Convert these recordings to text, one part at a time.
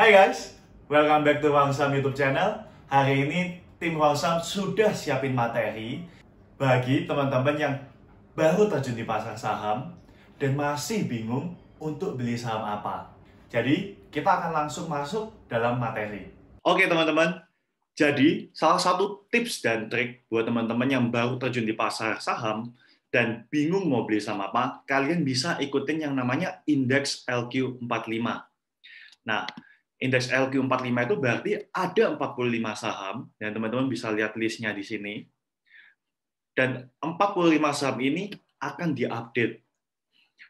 Hai guys, welcome back to Wangsam YouTube channel. Hari ini tim Wangsam sudah siapin materi bagi teman-teman yang baru terjun di pasar saham dan masih bingung untuk beli saham apa. Jadi, kita akan langsung masuk dalam materi. Oke teman-teman, jadi salah satu tips dan trik buat teman-teman yang baru terjun di pasar saham dan bingung mau beli saham apa, kalian bisa ikutin yang namanya indeks LQ45. Nah, indeks LQ45 itu berarti ada 45 saham, dan ya, teman-teman bisa lihat listnya di sini. Dan 45 saham ini akan diupdate.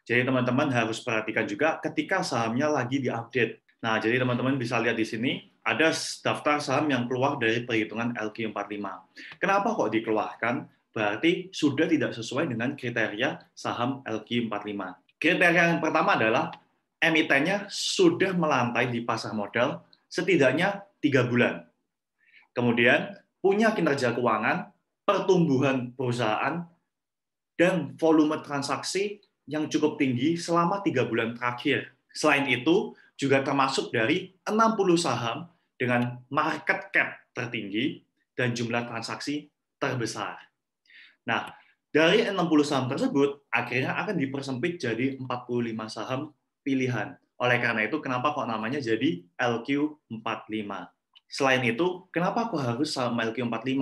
Jadi teman-teman harus perhatikan juga ketika sahamnya lagi diupdate. Nah, jadi teman-teman bisa lihat di sini, ada daftar saham yang keluar dari perhitungan LQ45. Kenapa kok dikeluarkan? Berarti sudah tidak sesuai dengan kriteria saham LQ45. Kriteria yang pertama adalah emitennya sudah melantai di pasar modal setidaknya tiga bulan. Kemudian punya kinerja keuangan, pertumbuhan perusahaan, dan volume transaksi yang cukup tinggi selama tiga bulan terakhir. Selain itu, juga termasuk dari 60 saham dengan market cap tertinggi dan jumlah transaksi terbesar. Nah, dari 60 saham tersebut, akhirnya akan dipersempit jadi 45 saham pilihan. Oleh karena itu, kenapa kok namanya jadi LQ45? Selain itu, kenapa aku harus saham LQ45?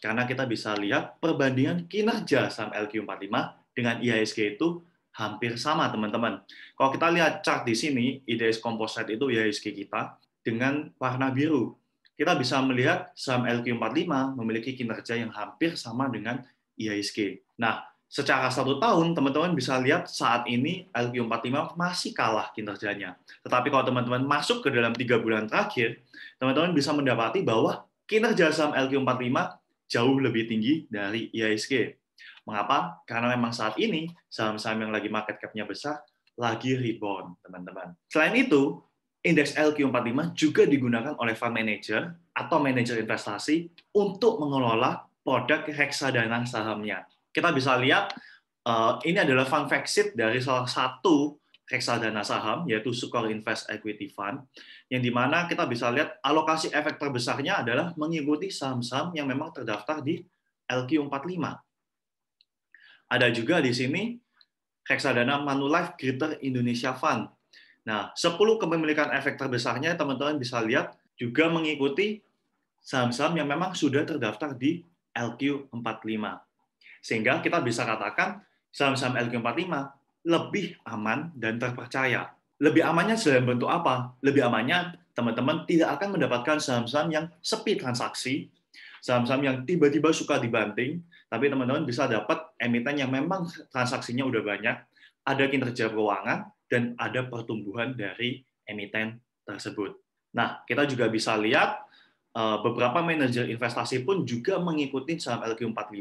Karena kita bisa lihat perbandingan kinerja saham LQ45 dengan IHSG itu hampir sama, teman-teman. Kalau kita lihat chart di sini, IDS Composite itu IHSG kita dengan warna biru. Kita bisa melihat saham LQ45 memiliki kinerja yang hampir sama dengan IHSG. Nah, secara satu tahun teman-teman bisa lihat saat ini LQ45 masih kalah kinerjanya. Tetapi kalau teman-teman masuk ke dalam tiga bulan terakhir, teman-teman bisa mendapati bahwa kinerja saham LQ45 jauh lebih tinggi dari IHSG. Mengapa? Karena memang saat ini saham-saham yang lagi market cap-nya besar lagi rebound, teman-teman. Selain itu, indeks LQ45 juga digunakan oleh fund manager atau manajer investasi untuk mengelola produk reksadana sahamnya kita bisa lihat eh, ini adalah fund fact sheet dari salah satu reksadana saham yaitu Sukor Invest Equity Fund yang dimana kita bisa lihat alokasi efek terbesarnya adalah mengikuti saham-saham yang memang terdaftar di LQ45. Ada juga di sini reksadana Manulife Greater Indonesia Fund. Nah, 10 kepemilikan efek terbesarnya teman-teman bisa lihat juga mengikuti saham-saham yang memang sudah terdaftar di LQ45. Sehingga kita bisa katakan saham-saham LQ45 lebih aman dan terpercaya. Lebih amannya dalam bentuk apa? Lebih amannya teman-teman tidak akan mendapatkan saham-saham yang sepi transaksi, saham-saham yang tiba-tiba suka dibanting, tapi teman-teman bisa dapat emiten yang memang transaksinya udah banyak, ada kinerja keuangan, dan ada pertumbuhan dari emiten tersebut. Nah, kita juga bisa lihat eh, beberapa manajer investasi pun juga mengikuti saham LQ45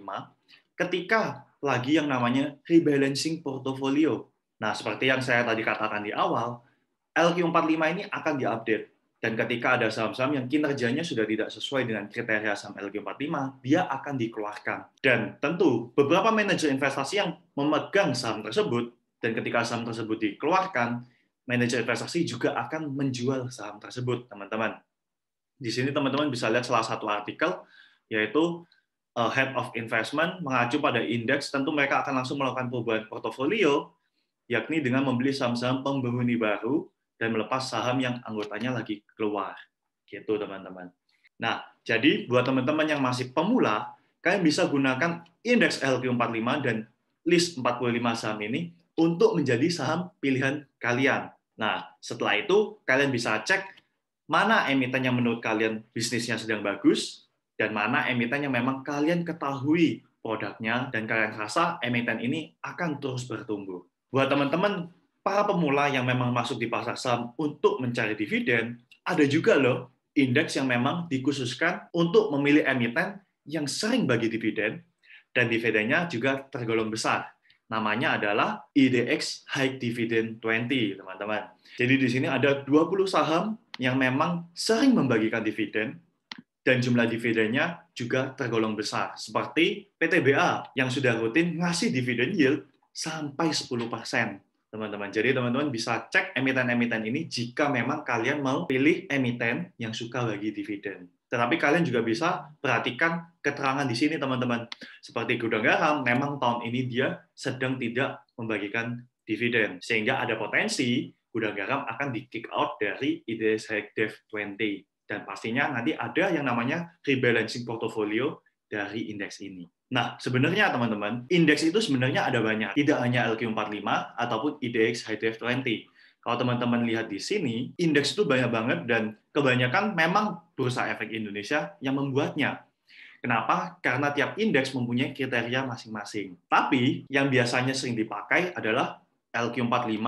ketika lagi yang namanya rebalancing portofolio. Nah, seperti yang saya tadi katakan di awal, LQ45 ini akan diupdate. Dan ketika ada saham-saham yang kinerjanya sudah tidak sesuai dengan kriteria saham LQ45, dia akan dikeluarkan. Dan tentu, beberapa manajer investasi yang memegang saham tersebut, dan ketika saham tersebut dikeluarkan, manajer investasi juga akan menjual saham tersebut, teman-teman. Di sini teman-teman bisa lihat salah satu artikel, yaitu Uh, head of investment mengacu pada indeks, tentu mereka akan langsung melakukan perubahan portofolio, yakni dengan membeli saham-saham pembangunan baru dan melepas saham yang anggotanya lagi keluar. Gitu, teman-teman. Nah, jadi buat teman-teman yang masih pemula, kalian bisa gunakan indeks LQ45 dan list 45 saham ini untuk menjadi saham pilihan kalian. Nah, setelah itu kalian bisa cek mana emiten yang menurut kalian bisnisnya sedang bagus, dan mana emiten yang memang kalian ketahui produknya dan kalian rasa emiten ini akan terus bertumbuh. Buat teman-teman para pemula yang memang masuk di pasar saham untuk mencari dividen, ada juga loh indeks yang memang dikhususkan untuk memilih emiten yang sering bagi dividen dan dividennya juga tergolong besar. Namanya adalah IDX High Dividend 20, teman-teman. Jadi di sini ada 20 saham yang memang sering membagikan dividen dan jumlah dividennya juga tergolong besar, seperti PTBA yang sudah rutin ngasih dividen yield sampai 10%, teman-teman. Jadi teman-teman bisa cek emiten-emiten ini jika memang kalian mau pilih emiten yang suka bagi dividen. Tetapi kalian juga bisa perhatikan keterangan di sini, teman-teman. Seperti gudang garam, memang tahun ini dia sedang tidak membagikan dividen. Sehingga ada potensi gudang garam akan di-kick out dari IDS HECDEV 20. Dan pastinya nanti ada yang namanya rebalancing portfolio dari indeks ini. Nah, sebenarnya teman-teman, indeks itu sebenarnya ada banyak. Tidak hanya LQ45 ataupun IDX HTF20. Kalau teman-teman lihat di sini, indeks itu banyak banget dan kebanyakan memang Bursa Efek Indonesia yang membuatnya. Kenapa? Karena tiap indeks mempunyai kriteria masing-masing. Tapi yang biasanya sering dipakai adalah LQ45,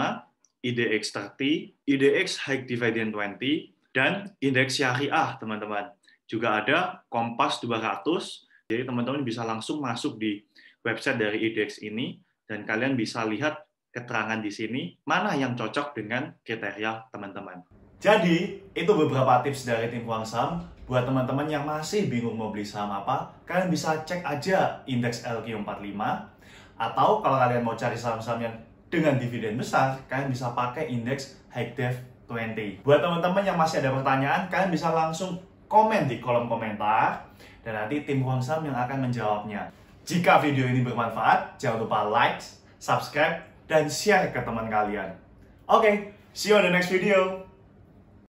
IDX30, IDX High Dividend 20, dan indeks syariah, teman-teman. Juga ada Kompas 200, jadi teman-teman bisa langsung masuk di website dari IDEX ini, dan kalian bisa lihat keterangan di sini, mana yang cocok dengan kriteria teman-teman. Jadi, itu beberapa tips dari tim uang saham. Buat teman-teman yang masih bingung mau beli saham apa, kalian bisa cek aja indeks LQ45, atau kalau kalian mau cari saham-saham yang dengan dividen besar, kalian bisa pakai indeks High HighDev 2020. Buat teman-teman yang masih ada pertanyaan, kalian bisa langsung komen di kolom komentar dan nanti tim Huang Sam yang akan menjawabnya. Jika video ini bermanfaat, jangan lupa like, subscribe, dan share ke teman kalian. Oke, okay, see you on the next video.